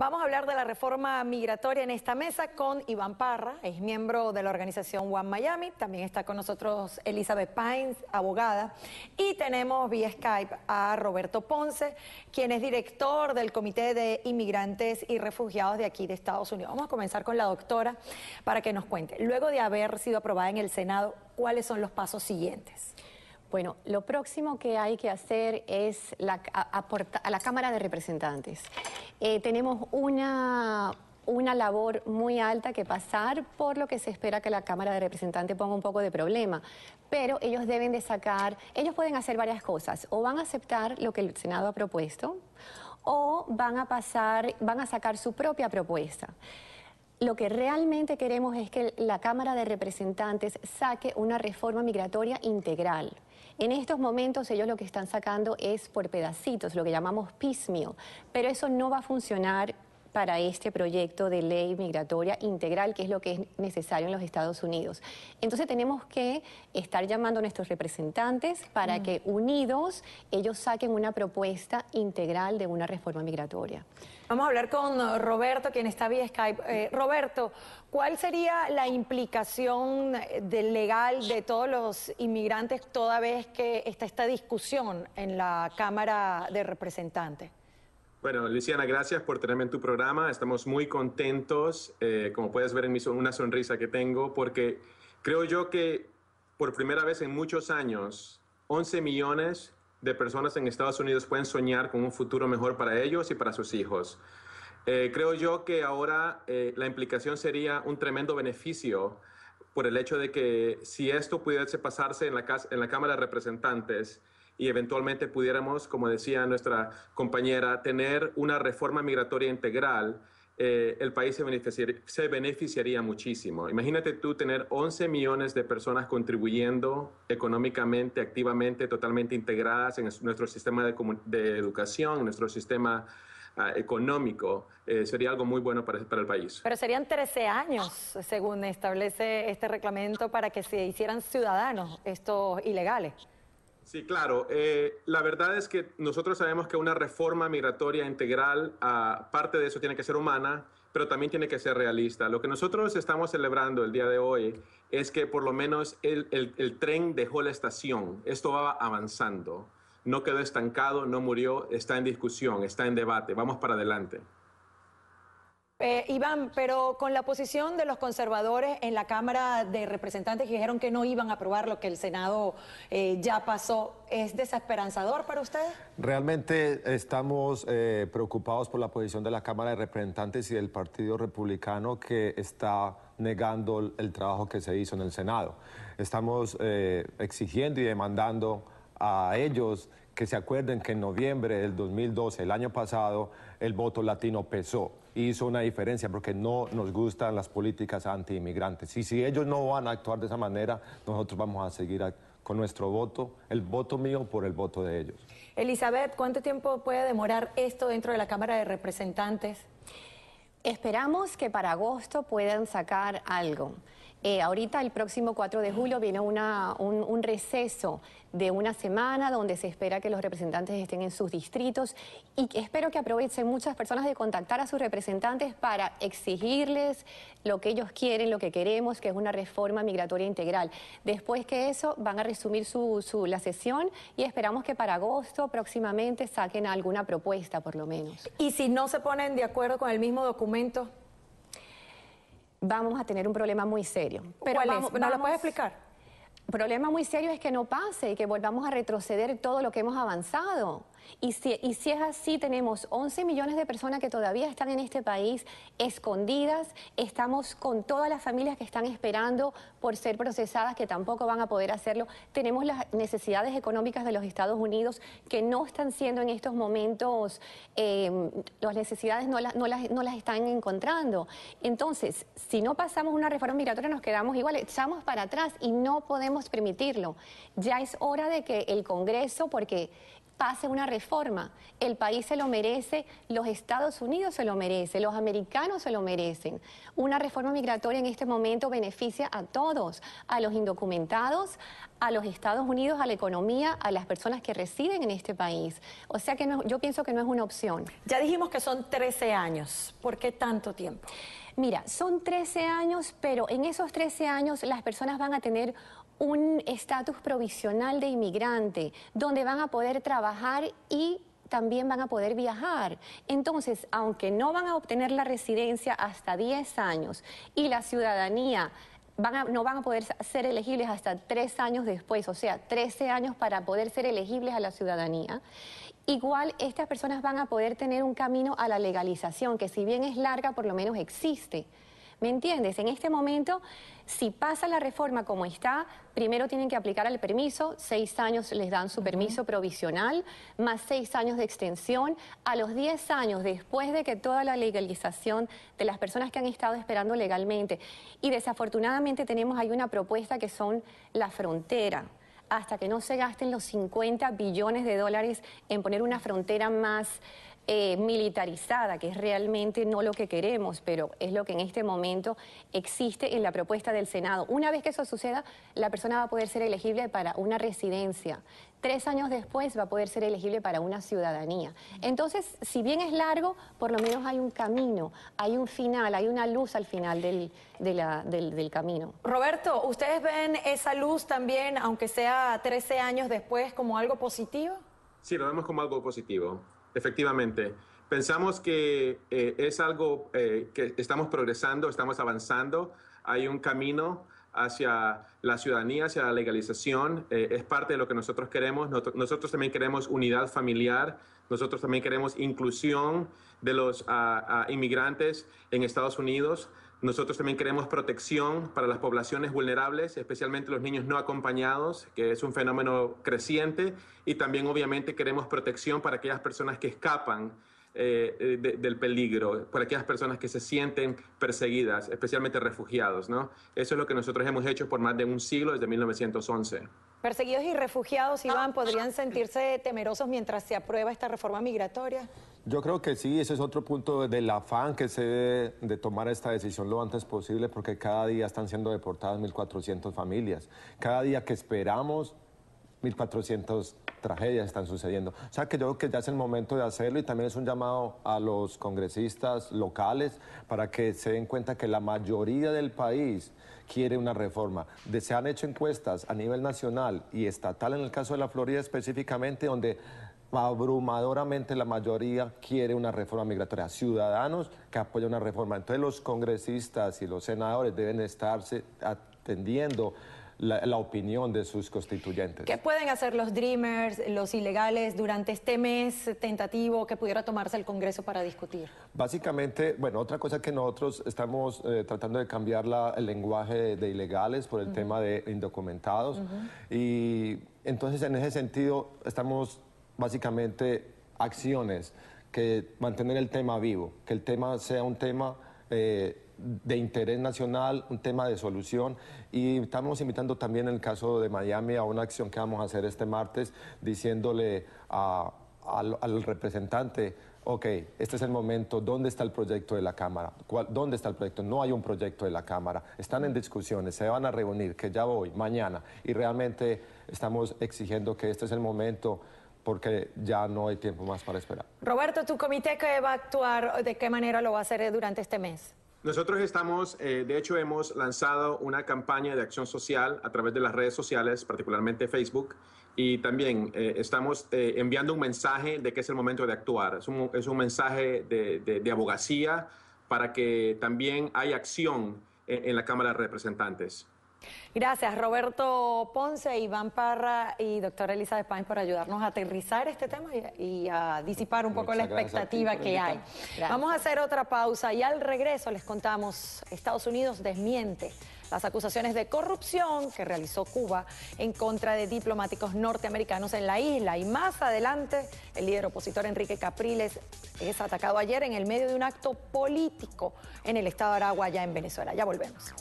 Vamos a hablar de la reforma migratoria en esta mesa con Iván Parra, es miembro de la organización One Miami. También está con nosotros Elizabeth Pines, abogada. Y tenemos vía Skype a Roberto Ponce, quien es director del Comité de Inmigrantes y Refugiados de aquí de Estados Unidos. Vamos a comenzar con la doctora para que nos cuente, luego de haber sido aprobada en el Senado, cuáles son los pasos siguientes. Bueno, lo próximo que hay que hacer es a, la Cámara de Representantes. Eh, tenemos una, una labor muy alta que pasar, por lo que se espera que la Cámara de Representantes ponga un poco de problema. Pero ellos deben de sacar, ellos pueden hacer varias cosas. O van a aceptar lo que el Senado ha propuesto, o van a pasar, van a sacar su propia propuesta. Lo que realmente queremos es que la Cámara de Representantes saque una reforma migratoria integral. En estos momentos ellos lo que están sacando es por pedacitos, lo que llamamos piecemeal, pero eso no va a funcionar para este proyecto de ley migratoria integral, que es lo que es necesario en los Estados Unidos. Entonces tenemos que estar llamando a nuestros representantes para mm. que unidos ellos saquen una propuesta integral de una reforma migratoria. Vamos a hablar con uh, Roberto, quien está vía Skype. Eh, Roberto, ¿cuál sería la implicación eh, legal de todos los inmigrantes toda vez que está esta discusión en la Cámara de Representantes? Bueno, Luciana, gracias por tenerme en tu programa. Estamos muy contentos, eh, como puedes ver en mi una sonrisa que tengo, porque creo yo que por primera vez en muchos años, 11 millones de personas en Estados Unidos pueden soñar con un futuro mejor para ellos y para sus hijos. Eh, creo yo que ahora eh, la implicación sería un tremendo beneficio por el hecho de que si esto pudiese pasarse en la, en la Cámara de Representantes, y eventualmente pudiéramos, como decía nuestra compañera, tener una reforma migratoria integral, eh, el país se beneficiaría, muchísimo. Imagínate tú tener 11 millones de personas contribuyendo económicamente, activamente, totalmente integradas en nuestro sistema de, educación, en nuestro sistema ah, económico. Eh, sería algo muy bueno para, para el país. Pero serían 13 años, según establece este reglamento, para que se hicieran ciudadanos estos ilegales. Sí, claro. Eh, la verdad es que nosotros sabemos que una reforma migratoria integral, ah, parte de eso tiene que ser humana, pero también tiene que ser realista. Lo que nosotros estamos celebrando el día de hoy es que por lo menos el tren dejó la estación. Esto va avanzando. No quedó estancado, no murió, está en discusión, está en debate. Vamos para adelante. Eh, Iván, pero con la posición de los conservadores en la Cámara de Representantes que dijeron que no iban a aprobar lo que el Senado eh, ya pasó, ¿es desesperanzador para ustedes? Realmente estamos eh, preocupados por la posición de la Cámara de Representantes y del Partido Republicano que está negando el trabajo que se hizo en el Senado. Estamos exigiendo y demandando a ellos que se acuerden que en noviembre del 2012, el año pasado, el voto latino pesó hizo una diferencia porque no nos gustan las políticas anti-inmigrantes. Y si ellos no van a actuar de esa manera, nosotros vamos a seguir con nuestro voto, el voto mío por el voto de ellos. Elizabeth, ¿cuánto tiempo puede demorar esto dentro de la Cámara de Representantes? Esperamos que para agosto puedan sacar algo. Eh, ahorita el próximo 4 de julio viene un, un, receso de una semana donde se espera que los representantes estén en sus distritos y espero que aprovechen muchas personas de contactar a sus representantes para exigirles lo que ellos quieren, lo que queremos, que es una reforma migratoria integral. Después que eso van a resumir su, su, la sesión y esperamos que para agosto próximamente saquen alguna propuesta por lo menos. ¿Y si no se ponen de acuerdo con el mismo documento? vamos a tener un problema muy serio. Pero ¿Cuál es? ¿No lo puedes explicar? problema muy serio es que no pase y que volvamos a retroceder todo lo que hemos avanzado. Y si, es así, tenemos 11 millones de personas que todavía están en este país escondidas. Estamos con todas las familias que están esperando por ser procesadas, que tampoco van a poder hacerlo. Tenemos las necesidades económicas de los Estados Unidos que no están siendo en estos momentos, em, las necesidades no, las, no las están encontrando. Entonces, si no pasamos una reforma migratoria, nos quedamos igual, echamos para atrás y no podemos permitirlo. Ya es hora de que el Congreso, porque pase una reforma. El país se lo merece, los Estados Unidos se lo merece, los americanos se lo merecen. Una reforma migratoria en este momento beneficia a todos, a los indocumentados, a los Estados Unidos, a la economía, a las personas que residen en este país. O sea que no, yo pienso que no es una opción. Ya dijimos que son 13 años. ¿Por qué tanto tiempo? Mira, son 13 años, pero en esos 13 años las personas van a tener un estatus provisional de inmigrante, donde van a poder trabajar y también van a poder viajar. Entonces, aunque no van a obtener la residencia hasta 10 años y la ciudadanía no van a poder ser elegibles hasta tres años después, o sea, 13 años para poder ser elegibles a la ciudadanía. Igual estas personas van a poder tener un camino a la legalización, que si bien es larga, por lo menos existe. ¿Me entiendes? En este momento, si pasa la reforma como está, primero tienen que aplicar el permiso, seis años les dan su permiso provisional, más seis años de extensión. A los diez años, después de que toda la legalización de las personas que han estado esperando legalmente, y desafortunadamente tenemos ahí una propuesta que son la frontera hasta que no se gasten los 50 billones de dólares en poner una frontera más eh, militarizada, que es realmente no lo que queremos, pero es lo que en este momento existe en la propuesta del Senado. Una vez que eso suceda, la persona va a poder ser elegible para una residencia. Tres años después va a poder ser elegible para una ciudadanía. Entonces, si bien es largo, por lo menos hay un camino, hay un final, hay una luz al final del, camino. Roberto, ¿ustedes ven esa luz también, aunque sea 13 años después, como algo positivo? Sí, lo vemos como algo positivo. Efectivamente. Pensamos que eh, es algo eh, que estamos progresando, estamos avanzando. Hay un camino hacia la ciudadanía, hacia la legalización. Eh, es parte de lo que nosotros queremos. Nosotros, también queremos unidad familiar. Nosotros también queremos inclusión de los ah, ah, inmigrantes en Estados Unidos. Nosotros también queremos protección para las poblaciones vulnerables, especialmente los niños no acompañados, que es un fenómeno creciente, y también obviamente queremos protección para aquellas personas que escapan eh, eh, del peligro, por aquellas personas que se sienten perseguidas, especialmente refugiados. ¿no? Eso es lo que nosotros hemos hecho por más de un siglo, desde 1911. Perseguidos y refugiados, Iván, ¿podrían sentirse temerosos mientras se aprueba esta reforma migratoria? Yo creo que sí, ese es otro punto del afán que se debe de tomar esta decisión lo antes posible, porque cada día están siendo deportadas 1.400 familias. Cada día que esperamos 1.400 tragedias están sucediendo. O sea que yo creo que ya es el momento de hacerlo y también es un llamado a los congresistas locales para que se den cuenta que la mayoría del país quiere una reforma. se han hecho encuestas a nivel nacional y estatal en el caso de la Florida específicamente donde abrumadoramente la mayoría quiere una reforma migratoria, ciudadanos que apoyan una reforma. Entonces los congresistas y los senadores deben estarse atendiendo la, opinión de sus constituyentes. ¿Qué pueden hacer los Dreamers, los ilegales, durante este mes tentativo que pudiera tomarse el Congreso para discutir? Básicamente, bueno, otra cosa que nosotros estamos eh, tratando de cambiar la, el lenguaje de ilegales por el tema de indocumentados. Y entonces, en ese sentido, estamos básicamente acciones que mantener el tema vivo, que el tema sea un tema... Eh, de interés nacional, un tema de solución. Y estamos invitando también en el caso de Miami a una acción que vamos a hacer este martes, diciéndole al, representante ok, este es el momento, ¿dónde está el proyecto de la Cámara? ¿Dónde está el proyecto? No hay un proyecto de la Cámara, están en discusiones, se van a reunir, que ya voy, mañana, y realmente estamos exigiendo que este es el momento porque ya no hay tiempo más para esperar. Roberto, ¿tu comité qué va a actuar, de qué manera lo va a hacer durante este mes? Nosotros estamos, eh, de hecho, hemos lanzado una campaña de acción social a través de las redes sociales, particularmente Facebook, y también eh, estamos eh, enviando un mensaje de que es el momento de actuar. Es un, mensaje de, abogacía para que también haya acción en la Cámara de Representantes. Gracias Roberto Ponce, Iván Parra y doctora de Páez por ayudarnos a aterrizar este tema y, a disipar un poco la expectativa que hay. Vamos a hacer otra pausa y al regreso les contamos, Estados Unidos desmiente las acusaciones de corrupción que realizó Cuba en contra de diplomáticos norteamericanos en la isla. Y más adelante, el líder opositor Enrique Capriles es atacado ayer en el medio de un acto político en el estado de Aragua, ya en Venezuela. Ya volvemos.